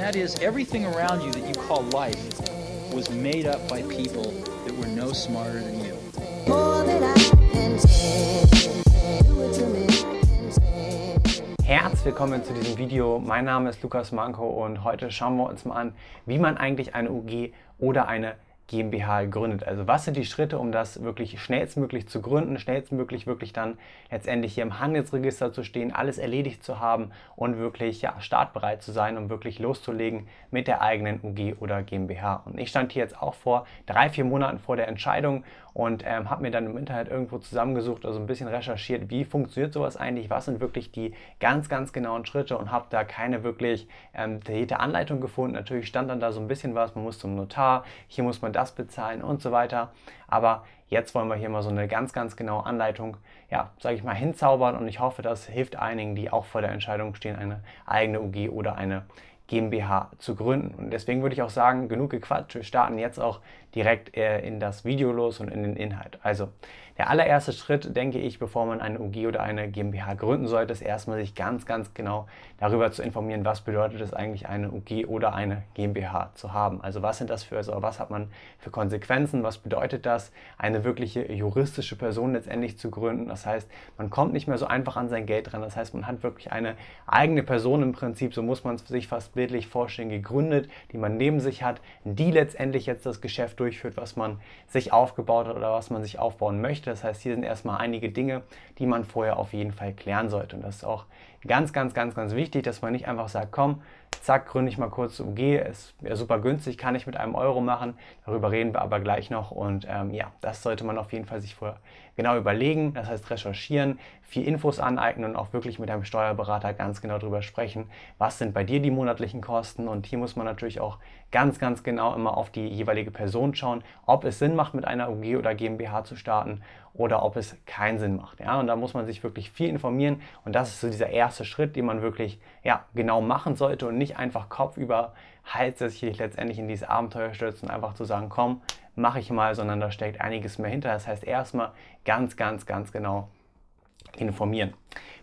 that is everything around you that you call life was made up by people that were no smarter than you. Herzlich willkommen zu diesem Video. Mein Name ist Lukas Manko und heute schauen wir uns mal an, wie man eigentlich eine UG oder eine GmbH gründet. Also was sind die Schritte, um das wirklich schnellstmöglich zu gründen, schnellstmöglich wirklich dann letztendlich hier im Handelsregister zu stehen, alles erledigt zu haben und wirklich ja, startbereit zu sein, um wirklich loszulegen mit der eigenen UG oder GmbH. Und ich stand hier jetzt auch vor drei, vier Monaten vor der Entscheidung und ähm, habe mir dann im Internet irgendwo zusammengesucht, also ein bisschen recherchiert, wie funktioniert sowas eigentlich, was sind wirklich die ganz, ganz genauen Schritte und habe da keine wirklich ähm, detaillierte Anleitung gefunden. Natürlich stand dann da so ein bisschen was, man muss zum Notar, hier muss man da das bezahlen und so weiter. Aber jetzt wollen wir hier mal so eine ganz, ganz genaue Anleitung, ja, sage ich mal, hinzaubern und ich hoffe, das hilft einigen, die auch vor der Entscheidung stehen, eine eigene UG oder eine GmbH zu gründen. Und deswegen würde ich auch sagen, genug gequatscht, wir starten jetzt auch direkt äh, in das Video los und in den Inhalt. Also, der allererste Schritt, denke ich, bevor man eine UG oder eine GmbH gründen sollte, ist erstmal sich ganz, ganz genau darüber zu informieren, was bedeutet es eigentlich, eine UG oder eine GmbH zu haben. Also was sind das für, also was hat man für Konsequenzen, was bedeutet das, eine wirkliche juristische Person letztendlich zu gründen. Das heißt, man kommt nicht mehr so einfach an sein Geld ran. Das heißt, man hat wirklich eine eigene Person im Prinzip, so muss man es sich fast bildlich vorstellen, gegründet, die man neben sich hat, die letztendlich jetzt das Geschäft durchführt, was man sich aufgebaut hat oder was man sich aufbauen möchte. Das heißt, hier sind erstmal einige Dinge, die man vorher auf jeden Fall klären sollte. Und das ist auch ganz, ganz, ganz, ganz wichtig, dass man nicht einfach sagt, komm, zack, gründe ich mal kurz UG, ist ja, super günstig, kann ich mit einem Euro machen. Darüber reden wir aber gleich noch. Und ähm, ja, das sollte man auf jeden Fall sich vorher genau überlegen, das heißt recherchieren, viel Infos aneignen und auch wirklich mit einem Steuerberater ganz genau darüber sprechen, was sind bei dir die monatlichen Kosten. Und hier muss man natürlich auch ganz, ganz genau immer auf die jeweilige Person schauen, ob es Sinn macht, mit einer UG oder GmbH zu starten oder ob es keinen Sinn macht. Ja, und da muss man sich wirklich viel informieren. Und das ist so dieser erste Schritt, den man wirklich ja, genau machen sollte und nicht einfach kopfüber heißt es sich letztendlich in dieses Abenteuer stürzt und einfach zu sagen, komm, mache ich mal, sondern da steckt einiges mehr hinter. Das heißt, erstmal ganz, ganz, ganz genau informieren.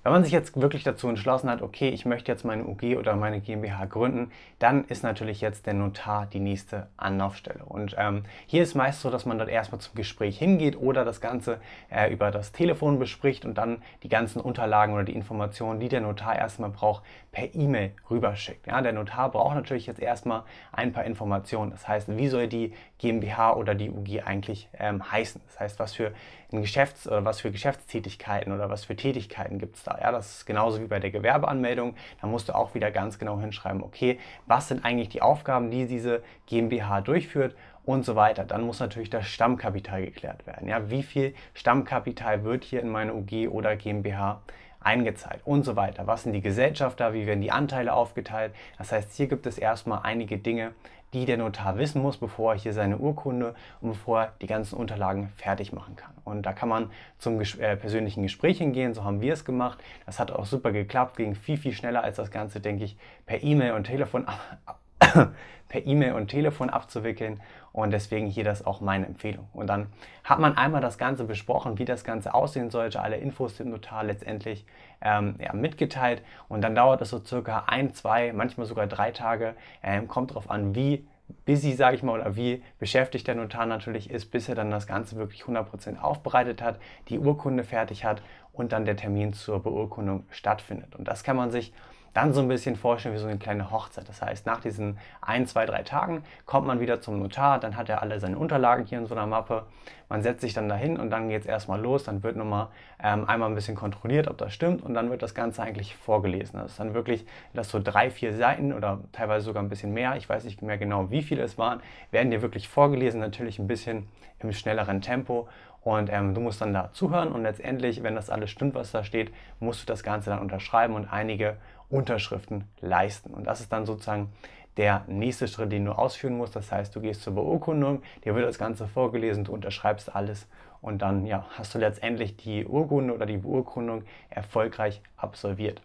Wenn man sich jetzt wirklich dazu entschlossen hat, okay, ich möchte jetzt meine UG oder meine GmbH gründen, dann ist natürlich jetzt der Notar die nächste Anlaufstelle. Und ähm, hier ist meist so, dass man dort erstmal zum Gespräch hingeht oder das Ganze äh, über das Telefon bespricht und dann die ganzen Unterlagen oder die Informationen, die der Notar erstmal braucht, per E-Mail rüberschickt. Ja, der Notar braucht natürlich jetzt erstmal ein paar Informationen. Das heißt, wie soll die GmbH oder die UG eigentlich ähm, heißen? Das heißt, was für ein Geschäfts- oder was für Geschäftstätigkeiten oder was für Tätigkeiten gibt es da? Ja, das ist genauso wie bei der Gewerbeanmeldung. Da musst du auch wieder ganz genau hinschreiben, okay, was sind eigentlich die Aufgaben, die diese GmbH durchführt und so weiter. Dann muss natürlich das Stammkapital geklärt werden. Ja, wie viel Stammkapital wird hier in meine UG oder GmbH eingezahlt und so weiter. Was sind die Gesellschafter, wie werden die Anteile aufgeteilt? Das heißt, hier gibt es erstmal einige Dinge, die der Notar wissen muss, bevor er hier seine Urkunde und bevor er die ganzen Unterlagen fertig machen kann. Und da kann man zum ges äh, persönlichen Gespräch hingehen, so haben wir es gemacht. Das hat auch super geklappt, ging viel, viel schneller als das Ganze, denke ich, per E-Mail und Telefon ab per E-Mail und Telefon abzuwickeln. Und deswegen hier das auch meine Empfehlung. Und dann hat man einmal das Ganze besprochen, wie das Ganze aussehen sollte, alle Infos dem Notar letztendlich ähm, ja, mitgeteilt. Und dann dauert es so circa ein, zwei, manchmal sogar drei Tage. Ähm, kommt darauf an, wie busy, sage ich mal, oder wie beschäftigt der Notar natürlich ist, bis er dann das Ganze wirklich 100% aufbereitet hat, die Urkunde fertig hat und dann der Termin zur Beurkundung stattfindet. Und das kann man sich dann so ein bisschen vorstellen wie so eine kleine Hochzeit. Das heißt, nach diesen ein, zwei, drei Tagen kommt man wieder zum Notar, dann hat er alle seine Unterlagen hier in so einer Mappe. Man setzt sich dann dahin und dann geht es erstmal los. Dann wird nochmal ähm, einmal ein bisschen kontrolliert, ob das stimmt und dann wird das Ganze eigentlich vorgelesen. Das ist dann wirklich, dass so drei, vier Seiten oder teilweise sogar ein bisschen mehr, ich weiß nicht mehr genau, wie viele es waren, werden dir wirklich vorgelesen, natürlich ein bisschen im schnelleren Tempo. Und ähm, du musst dann da zuhören und letztendlich, wenn das alles stimmt, was da steht, musst du das Ganze dann unterschreiben und einige Unterschriften leisten. Und das ist dann sozusagen der nächste Schritt, den du ausführen musst. Das heißt, du gehst zur Beurkundung, dir wird das Ganze vorgelesen, du unterschreibst alles und dann ja, hast du letztendlich die Urkunde oder die Beurkundung erfolgreich absolviert.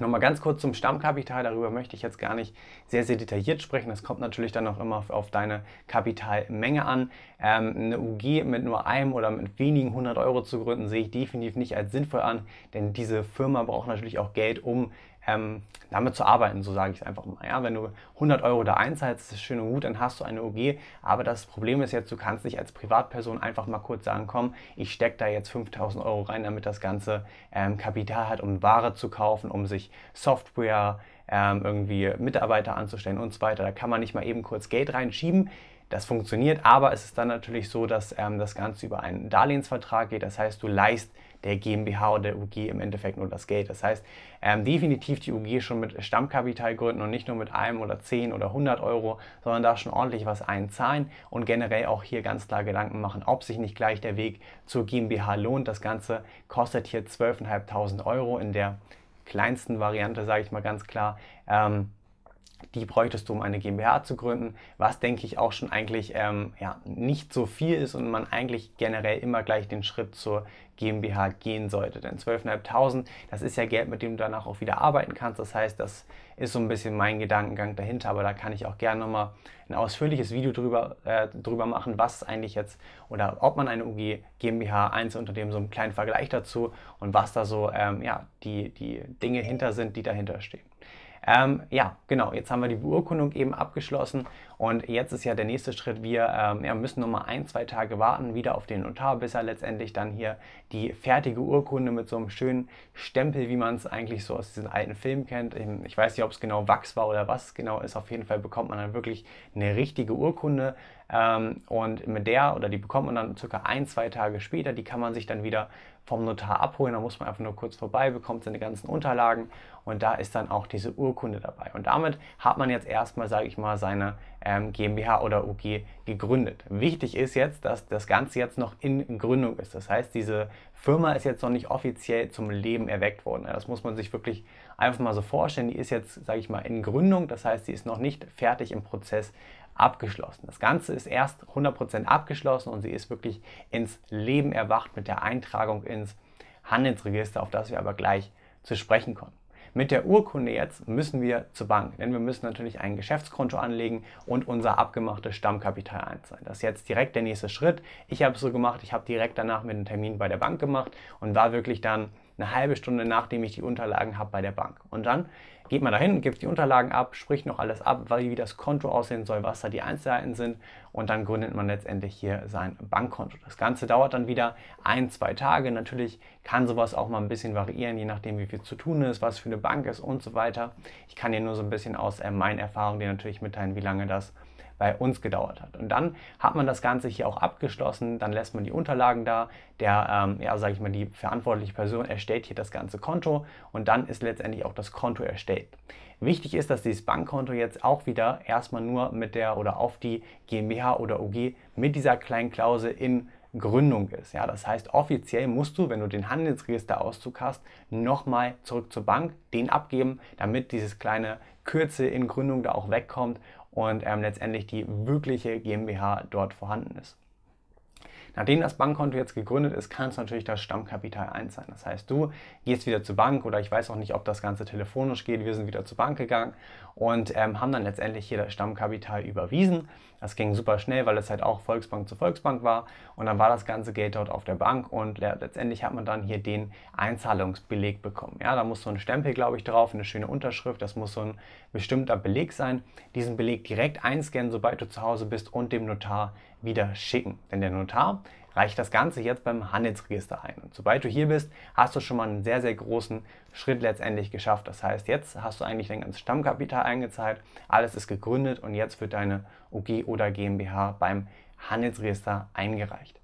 Nochmal ganz kurz zum Stammkapital, darüber möchte ich jetzt gar nicht sehr, sehr detailliert sprechen. Das kommt natürlich dann auch immer auf, auf deine Kapitalmenge an. Ähm, eine UG mit nur einem oder mit wenigen 100 Euro zu gründen, sehe ich definitiv nicht als sinnvoll an, denn diese Firma braucht natürlich auch Geld, um ähm, damit zu arbeiten, so sage ich es einfach mal. Ja, wenn du 100 Euro da einzahlst, ist das schön und gut, dann hast du eine OG, aber das Problem ist jetzt, du kannst nicht als Privatperson einfach mal kurz sagen, komm, ich stecke da jetzt 5000 Euro rein, damit das Ganze ähm, Kapital hat, um Ware zu kaufen, um sich Software, ähm, irgendwie Mitarbeiter anzustellen und so weiter. Da kann man nicht mal eben kurz Geld reinschieben. Das funktioniert, aber es ist dann natürlich so, dass ähm, das Ganze über einen Darlehensvertrag geht. Das heißt, du leist der GmbH oder der UG im Endeffekt nur das Geld. Das heißt, ähm, definitiv die UG schon mit Stammkapital gründen und nicht nur mit einem oder zehn oder 100 Euro, sondern da schon ordentlich was einzahlen und generell auch hier ganz klar Gedanken machen, ob sich nicht gleich der Weg zur GmbH lohnt. Das Ganze kostet hier 12.500 Euro in der kleinsten Variante, sage ich mal ganz klar. Ähm, die bräuchtest du, um eine GmbH zu gründen, was denke ich auch schon eigentlich ähm, ja, nicht so viel ist und man eigentlich generell immer gleich den Schritt zur GmbH gehen sollte. Denn 12.500, das ist ja Geld, mit dem du danach auch wieder arbeiten kannst. Das heißt, das ist so ein bisschen mein Gedankengang dahinter, aber da kann ich auch gerne nochmal ein ausführliches Video drüber, äh, drüber machen, was eigentlich jetzt oder ob man eine UG, GmbH, Einzelunternehmen, so einen kleinen Vergleich dazu und was da so ähm, ja, die, die Dinge hinter sind, die dahinter stehen. Ähm, ja, genau, jetzt haben wir die Beurkundung eben abgeschlossen und jetzt ist ja der nächste Schritt, wir ähm, ja, müssen nochmal ein, zwei Tage warten, wieder auf den Notar, bis er letztendlich dann hier die fertige Urkunde mit so einem schönen Stempel, wie man es eigentlich so aus diesen alten Filmen kennt, ich weiß nicht, ob es genau Wachs war oder was genau ist, auf jeden Fall bekommt man dann wirklich eine richtige Urkunde ähm, und mit der oder die bekommt man dann circa ein, zwei Tage später, die kann man sich dann wieder vom Notar abholen. Da muss man einfach nur kurz vorbei, bekommt seine ganzen Unterlagen und da ist dann auch diese Urkunde dabei. Und damit hat man jetzt erstmal, sage ich mal, seine ähm, GmbH oder UG gegründet. Wichtig ist jetzt, dass das Ganze jetzt noch in Gründung ist. Das heißt, diese Firma ist jetzt noch nicht offiziell zum Leben erweckt worden. Das muss man sich wirklich einfach mal so vorstellen. Die ist jetzt, sage ich mal, in Gründung. Das heißt, sie ist noch nicht fertig im Prozess abgeschlossen. Das Ganze ist erst 100% abgeschlossen und sie ist wirklich ins Leben erwacht mit der Eintragung ins Handelsregister, auf das wir aber gleich zu sprechen kommen. Mit der Urkunde jetzt müssen wir zur Bank, denn wir müssen natürlich ein Geschäftskonto anlegen und unser abgemachtes Stammkapital einzahlen. Das ist jetzt direkt der nächste Schritt. Ich habe es so gemacht, ich habe direkt danach mit einem Termin bei der Bank gemacht und war wirklich dann eine halbe Stunde nachdem ich die Unterlagen habe bei der Bank. Und dann geht man dahin, gibt die Unterlagen ab, spricht noch alles ab, wie das Konto aussehen soll, was da die Einzelheiten sind und dann gründet man letztendlich hier sein Bankkonto. Das Ganze dauert dann wieder ein, zwei Tage. Natürlich kann sowas auch mal ein bisschen variieren, je nachdem, wie viel zu tun ist, was für eine Bank ist und so weiter. Ich kann dir nur so ein bisschen aus äh, meinen Erfahrungen dir natürlich mitteilen, wie lange das bei uns gedauert hat. Und dann hat man das Ganze hier auch abgeschlossen, dann lässt man die Unterlagen da, der, ähm, ja, sage ich mal, die verantwortliche Person erstellt hier das ganze Konto und dann ist letztendlich auch das Konto erstellt. Wichtig ist, dass dieses Bankkonto jetzt auch wieder erstmal nur mit der oder auf die GmbH oder OG mit dieser kleinen Klausel in Gründung ist. Ja, das heißt, offiziell musst du, wenn du den Handelsregisterauszug hast, nochmal zurück zur Bank, den abgeben, damit dieses kleine Kürze in Gründung da auch wegkommt und ähm, letztendlich die wirkliche GmbH dort vorhanden ist. Nachdem das Bankkonto jetzt gegründet ist, kann es natürlich das Stammkapital 1 sein. Das heißt, du gehst wieder zur Bank oder ich weiß auch nicht, ob das Ganze telefonisch geht. Wir sind wieder zur Bank gegangen und ähm, haben dann letztendlich hier das Stammkapital überwiesen. Das ging super schnell, weil es halt auch Volksbank zu Volksbank war. Und dann war das ganze Geld dort auf der Bank und letztendlich hat man dann hier den Einzahlungsbeleg bekommen. Ja, da muss so ein Stempel, glaube ich, drauf, eine schöne Unterschrift. Das muss so ein bestimmter Beleg sein. Diesen Beleg direkt einscannen, sobald du zu Hause bist und dem Notar wieder schicken. Denn der Notar reicht das Ganze jetzt beim Handelsregister ein. Und sobald du hier bist, hast du schon mal einen sehr, sehr großen Schritt letztendlich geschafft. Das heißt, jetzt hast du eigentlich dein ganzes Stammkapital eingezahlt, alles ist gegründet und jetzt wird deine OG oder GmbH beim Handelsregister eingereicht.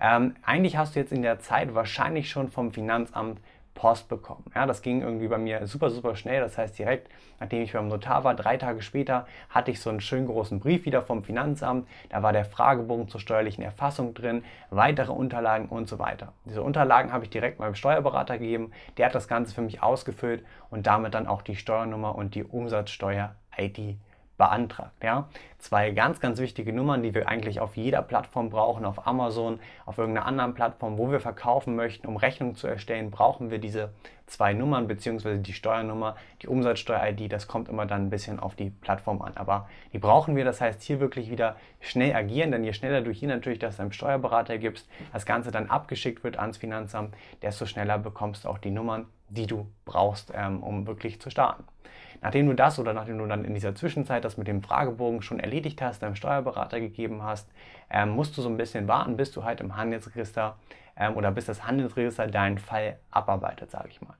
Ähm, eigentlich hast du jetzt in der Zeit wahrscheinlich schon vom Finanzamt Post bekommen. Ja, das ging irgendwie bei mir super, super schnell. Das heißt, direkt nachdem ich beim Notar war, drei Tage später, hatte ich so einen schönen großen Brief wieder vom Finanzamt. Da war der Fragebogen zur steuerlichen Erfassung drin, weitere Unterlagen und so weiter. Diese Unterlagen habe ich direkt meinem Steuerberater gegeben. Der hat das Ganze für mich ausgefüllt und damit dann auch die Steuernummer und die Umsatzsteuer-ID beantragt. Ja? Zwei ganz, ganz wichtige Nummern, die wir eigentlich auf jeder Plattform brauchen, auf Amazon, auf irgendeiner anderen Plattform, wo wir verkaufen möchten, um Rechnung zu erstellen, brauchen wir diese zwei Nummern beziehungsweise die Steuernummer, die Umsatzsteuer-ID, das kommt immer dann ein bisschen auf die Plattform an. Aber die brauchen wir, das heißt hier wirklich wieder schnell agieren, denn je schneller du hier natürlich das deinem Steuerberater gibst, das Ganze dann abgeschickt wird ans Finanzamt, desto schneller bekommst du auch die Nummern, die du brauchst, ähm, um wirklich zu starten. Nachdem du das oder nachdem du dann in dieser Zwischenzeit das mit dem Fragebogen schon erledigt hast, deinem Steuerberater gegeben hast, ähm, musst du so ein bisschen warten, bis du halt im Handelsregister ähm, oder bis das Handelsregister deinen Fall abarbeitet, sage ich mal.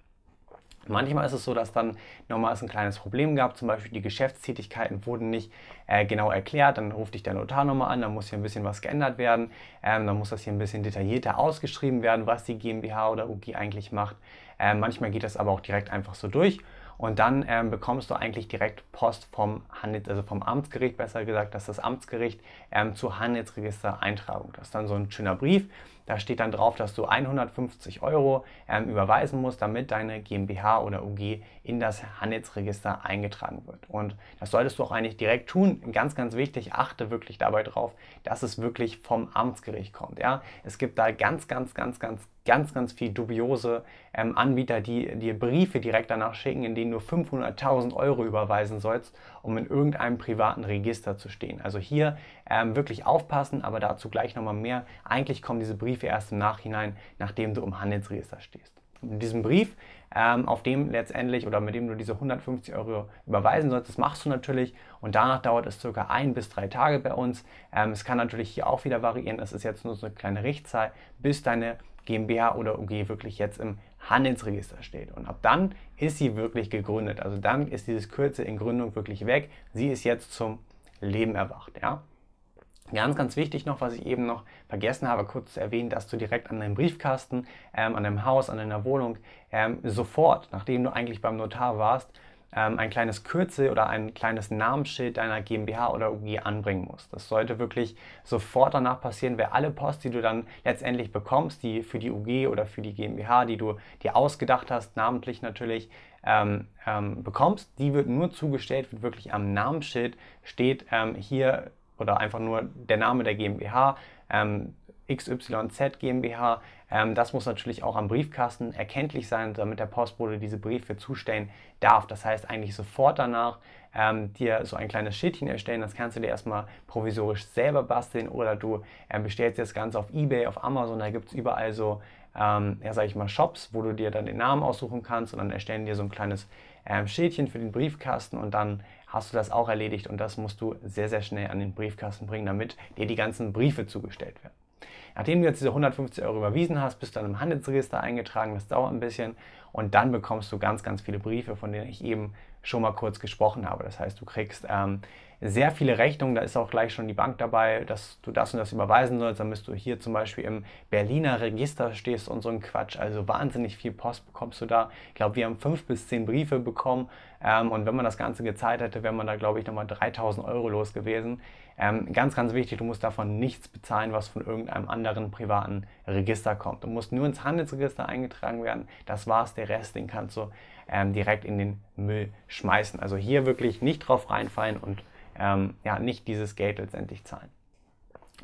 Manchmal ist es so, dass dann nochmals ein kleines Problem gab, zum Beispiel die Geschäftstätigkeiten wurden nicht äh, genau erklärt, dann ruft dich der Notar nochmal an, dann muss hier ein bisschen was geändert werden, ähm, dann muss das hier ein bisschen detaillierter ausgeschrieben werden, was die GmbH oder UG eigentlich macht. Äh, manchmal geht das aber auch direkt einfach so durch und dann ähm, bekommst du eigentlich direkt Post vom Handels, also vom Amtsgericht, besser gesagt, dass das Amtsgericht ähm, handelsregister Handelsregistereintragung. Das ist dann so ein schöner Brief. Da steht dann drauf, dass du 150 Euro ähm, überweisen musst, damit deine GmbH oder UG in das Handelsregister eingetragen wird. Und das solltest du auch eigentlich direkt tun. Ganz, ganz wichtig, achte wirklich dabei drauf, dass es wirklich vom Amtsgericht kommt. Ja? Es gibt da ganz, ganz, ganz, ganz, ganz, ganz viele dubiose ähm, Anbieter, die dir Briefe direkt danach schicken, in denen du 500.000 Euro überweisen sollst, um in irgendeinem privaten Register zu stehen. Also hier ähm, wirklich aufpassen, aber dazu gleich nochmal mehr. Eigentlich kommen diese Briefe erst im Nachhinein, nachdem du im Handelsregister stehst. In diesem Brief, ähm, auf dem letztendlich oder mit dem du diese 150 Euro überweisen sollst, das machst du natürlich und danach dauert es circa ein bis drei Tage bei uns. Ähm, es kann natürlich hier auch wieder variieren, es ist jetzt nur so eine kleine Richtzahl, bis deine GmbH oder UG wirklich jetzt im Handelsregister steht. Und ab dann ist sie wirklich gegründet. Also dann ist dieses Kürze in Gründung wirklich weg. Sie ist jetzt zum Leben erwacht. Ja? Ganz, ganz wichtig noch, was ich eben noch vergessen habe, kurz zu erwähnen, dass du direkt an deinem Briefkasten, ähm, an deinem Haus, an deiner Wohnung ähm, sofort, nachdem du eigentlich beim Notar warst, ähm, ein kleines Kürzel oder ein kleines Namensschild deiner GmbH oder UG anbringen musst. Das sollte wirklich sofort danach passieren, weil alle Post, die du dann letztendlich bekommst, die für die UG oder für die GmbH, die du dir ausgedacht hast, namentlich natürlich, ähm, ähm, bekommst, die wird nur zugestellt, wird wirklich am Namensschild steht ähm, hier oder einfach nur der Name der GmbH, ähm, XYZ GmbH. Ähm, das muss natürlich auch am Briefkasten erkenntlich sein, damit der Postbote diese Briefe zustellen darf. Das heißt eigentlich sofort danach ähm, dir so ein kleines Schildchen erstellen. Das kannst du dir erstmal provisorisch selber basteln oder du ähm, bestellst dir das Ganze auf Ebay, auf Amazon. Da gibt es überall so, ähm, ja sag ich mal, Shops, wo du dir dann den Namen aussuchen kannst und dann erstellen dir so ein kleines ähm, Schildchen für den Briefkasten und dann hast du das auch erledigt und das musst du sehr, sehr schnell an den Briefkasten bringen, damit dir die ganzen Briefe zugestellt werden. Nachdem du jetzt diese 150 Euro überwiesen hast, bist du dann im Handelsregister eingetragen, das dauert ein bisschen und dann bekommst du ganz, ganz viele Briefe, von denen ich eben schon mal kurz gesprochen habe. Das heißt, du kriegst ähm, sehr viele Rechnungen, da ist auch gleich schon die Bank dabei, dass du das und das überweisen sollst, dann bist du hier zum Beispiel im Berliner Register stehst und so ein Quatsch. Also wahnsinnig viel Post bekommst du da. Ich glaube, wir haben fünf bis zehn Briefe bekommen ähm, und wenn man das Ganze gezahlt hätte, wäre man da, glaube ich, nochmal 3000 Euro los gewesen. Ähm, ganz, ganz wichtig, du musst davon nichts bezahlen, was von irgendeinem anderen privaten Register kommt. Du musst nur ins Handelsregister eingetragen werden. Das war's, der Rest, den kannst du ähm, direkt in den Müll schmeißen. Also hier wirklich nicht drauf reinfallen und ähm, ja, nicht dieses Geld letztendlich zahlen.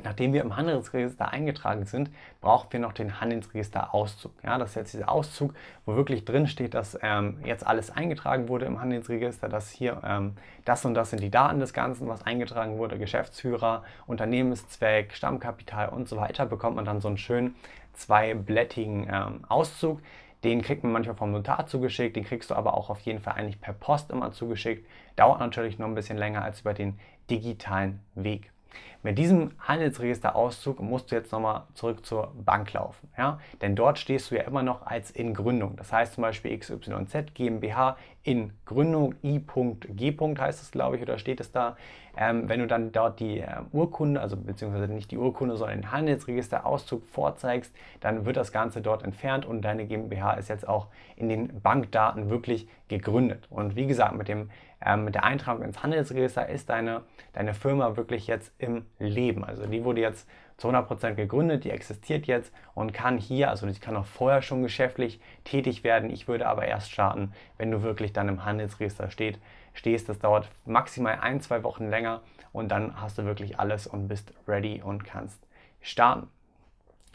Nachdem wir im Handelsregister eingetragen sind, brauchen wir noch den Handelsregisterauszug. Ja, das ist jetzt dieser Auszug, wo wirklich drin steht, dass ähm, jetzt alles eingetragen wurde im Handelsregister, dass hier ähm, das und das sind die Daten des Ganzen, was eingetragen wurde, Geschäftsführer, Unternehmenszweck, Stammkapital und so weiter, bekommt man dann so einen schönen zweiblättigen ähm, Auszug. Den kriegt man manchmal vom Notar zugeschickt, den kriegst du aber auch auf jeden Fall eigentlich per Post immer zugeschickt. Dauert natürlich noch ein bisschen länger als über den digitalen Weg. Mit diesem Handelsregisterauszug musst du jetzt nochmal zurück zur Bank laufen. Ja? Denn dort stehst du ja immer noch als in Gründung. Das heißt zum Beispiel XYZ GmbH in Gründung i.g. heißt es, glaube ich, oder steht es da. Ähm, wenn du dann dort die ähm, Urkunde, also beziehungsweise nicht die Urkunde, sondern den Handelsregisterauszug vorzeigst, dann wird das Ganze dort entfernt und deine GmbH ist jetzt auch in den Bankdaten wirklich gegründet. Und wie gesagt, mit dem ähm, mit der Eintragung ins Handelsregister ist deine, deine Firma wirklich jetzt im Leben. Also die wurde jetzt zu 100% gegründet, die existiert jetzt und kann hier, also die kann auch vorher schon geschäftlich tätig werden. Ich würde aber erst starten, wenn du wirklich dann im Handelsregister steht, stehst. Das dauert maximal ein, zwei Wochen länger und dann hast du wirklich alles und bist ready und kannst starten.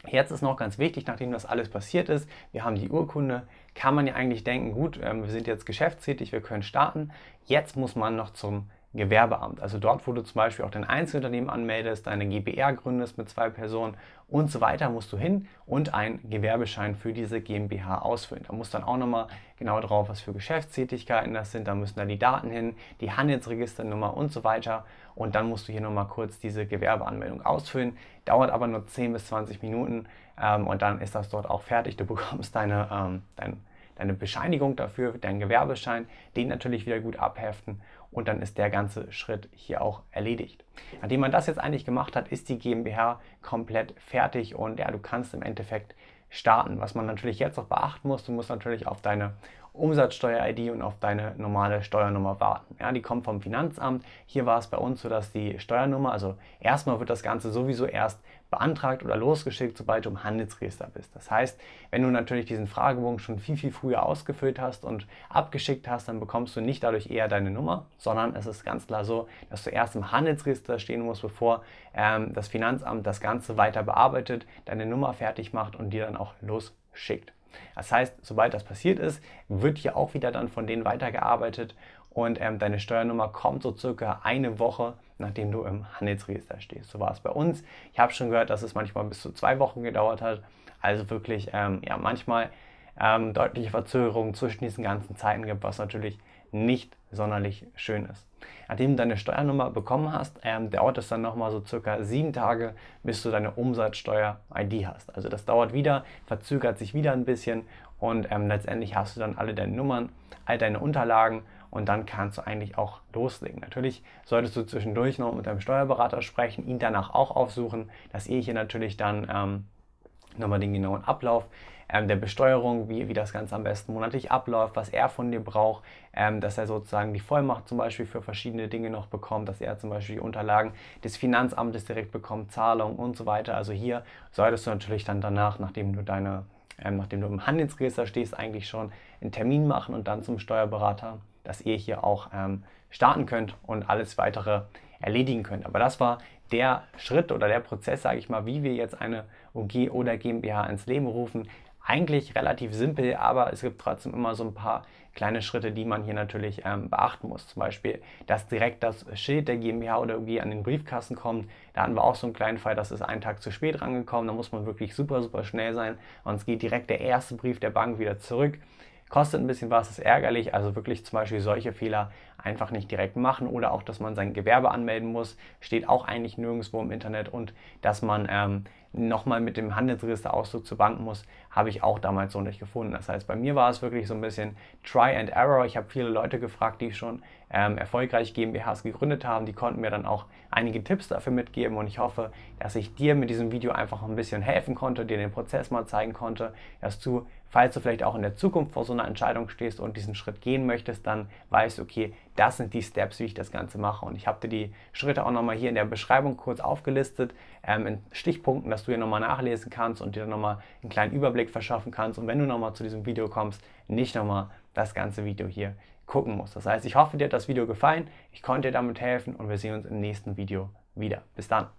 Jetzt ist noch ganz wichtig, nachdem das alles passiert ist, wir haben die Urkunde, kann man ja eigentlich denken, gut, ähm, wir sind jetzt geschäftstätig, wir können starten. Jetzt muss man noch zum Gewerbeamt. Also dort, wo du zum Beispiel auch dein Einzelunternehmen anmeldest, deine GBR gründest mit zwei Personen und so weiter, musst du hin und einen Gewerbeschein für diese GmbH ausfüllen. Da muss dann auch nochmal genau drauf, was für Geschäftstätigkeiten das sind. Da müssen da die Daten hin, die Handelsregisternummer und so weiter. Und dann musst du hier nochmal kurz diese Gewerbeanmeldung ausfüllen. Dauert aber nur 10 bis 20 Minuten ähm, und dann ist das dort auch fertig. Du bekommst deine, ähm, dein, deine Bescheinigung dafür, deinen Gewerbeschein, den natürlich wieder gut abheften und dann ist der ganze Schritt hier auch erledigt. Nachdem man das jetzt eigentlich gemacht hat, ist die GmbH komplett fertig und ja, du kannst im Endeffekt starten. Was man natürlich jetzt noch beachten muss, du musst natürlich auf deine Umsatzsteuer-ID und auf deine normale Steuernummer warten. Ja, die kommt vom Finanzamt. Hier war es bei uns so, dass die Steuernummer, also erstmal wird das Ganze sowieso erst beantragt oder losgeschickt, sobald du im Handelsregister bist. Das heißt, wenn du natürlich diesen Fragebogen schon viel, viel früher ausgefüllt hast und abgeschickt hast, dann bekommst du nicht dadurch eher deine Nummer, sondern es ist ganz klar so, dass du erst im Handelsregister stehen musst, bevor ähm, das Finanzamt das Ganze weiter bearbeitet, deine Nummer fertig macht und dir dann auch losschickt. Das heißt, sobald das passiert ist, wird hier auch wieder dann von denen weitergearbeitet und ähm, deine Steuernummer kommt so circa eine Woche, nachdem du im Handelsregister stehst. So war es bei uns. Ich habe schon gehört, dass es manchmal bis zu zwei Wochen gedauert hat. Also wirklich, ähm, ja, manchmal ähm, deutliche Verzögerungen zwischen diesen ganzen Zeiten gibt, was natürlich nicht sonderlich schön ist. Nachdem du deine Steuernummer bekommen hast, ähm, dauert es dann nochmal so circa sieben Tage, bis du deine Umsatzsteuer-ID hast. Also das dauert wieder, verzögert sich wieder ein bisschen und ähm, letztendlich hast du dann alle deine Nummern, all deine Unterlagen und dann kannst du eigentlich auch loslegen. Natürlich solltest du zwischendurch noch mit deinem Steuerberater sprechen, ihn danach auch aufsuchen, dass ihr hier natürlich dann ähm, nochmal den genauen Ablauf ähm, der Besteuerung, wie, wie das Ganze am besten monatlich abläuft, was er von dir braucht, ähm, dass er sozusagen die Vollmacht zum Beispiel für verschiedene Dinge noch bekommt, dass er zum Beispiel die Unterlagen des Finanzamtes direkt bekommt, Zahlungen und so weiter. Also hier solltest du natürlich dann danach, nachdem du deine, ähm, nachdem du im Handelsregister stehst, eigentlich schon einen Termin machen und dann zum Steuerberater dass ihr hier auch ähm, starten könnt und alles weitere erledigen könnt. Aber das war der Schritt oder der Prozess, sage ich mal, wie wir jetzt eine OG oder GmbH ins Leben rufen. Eigentlich relativ simpel, aber es gibt trotzdem immer so ein paar kleine Schritte, die man hier natürlich ähm, beachten muss. Zum Beispiel, dass direkt das Schild der GmbH oder OG an den Briefkasten kommt. Da hatten wir auch so einen kleinen Fall, das ist einen Tag zu spät rangekommen. Da muss man wirklich super, super schnell sein. Sonst geht direkt der erste Brief der Bank wieder zurück. Kostet ein bisschen was, ist ärgerlich. Also wirklich zum Beispiel solche Fehler einfach nicht direkt machen oder auch, dass man sein Gewerbe anmelden muss, steht auch eigentlich nirgendwo im Internet und dass man ähm, nochmal mit dem Handelsregisterauszug zur Bank muss, habe ich auch damals so nicht gefunden. Das heißt, bei mir war es wirklich so ein bisschen Try and Error. Ich habe viele Leute gefragt, die schon ähm, erfolgreich GmbHs gegründet haben. Die konnten mir dann auch einige Tipps dafür mitgeben und ich hoffe, dass ich dir mit diesem Video einfach ein bisschen helfen konnte, dir den Prozess mal zeigen konnte, dass du, falls du vielleicht auch in der Zukunft vor so einer Entscheidung stehst und diesen Schritt gehen möchtest, dann weißt, okay, das sind die Steps, wie ich das Ganze mache. Und ich habe dir die Schritte auch nochmal hier in der Beschreibung kurz aufgelistet, ähm, in Stichpunkten, dass du hier nochmal nachlesen kannst und dir dann nochmal einen kleinen Überblick verschaffen kannst. Und wenn du nochmal zu diesem Video kommst, nicht nochmal das ganze Video hier gucken musst. Das heißt, ich hoffe, dir hat das Video gefallen. Ich konnte dir damit helfen und wir sehen uns im nächsten Video wieder. Bis dann.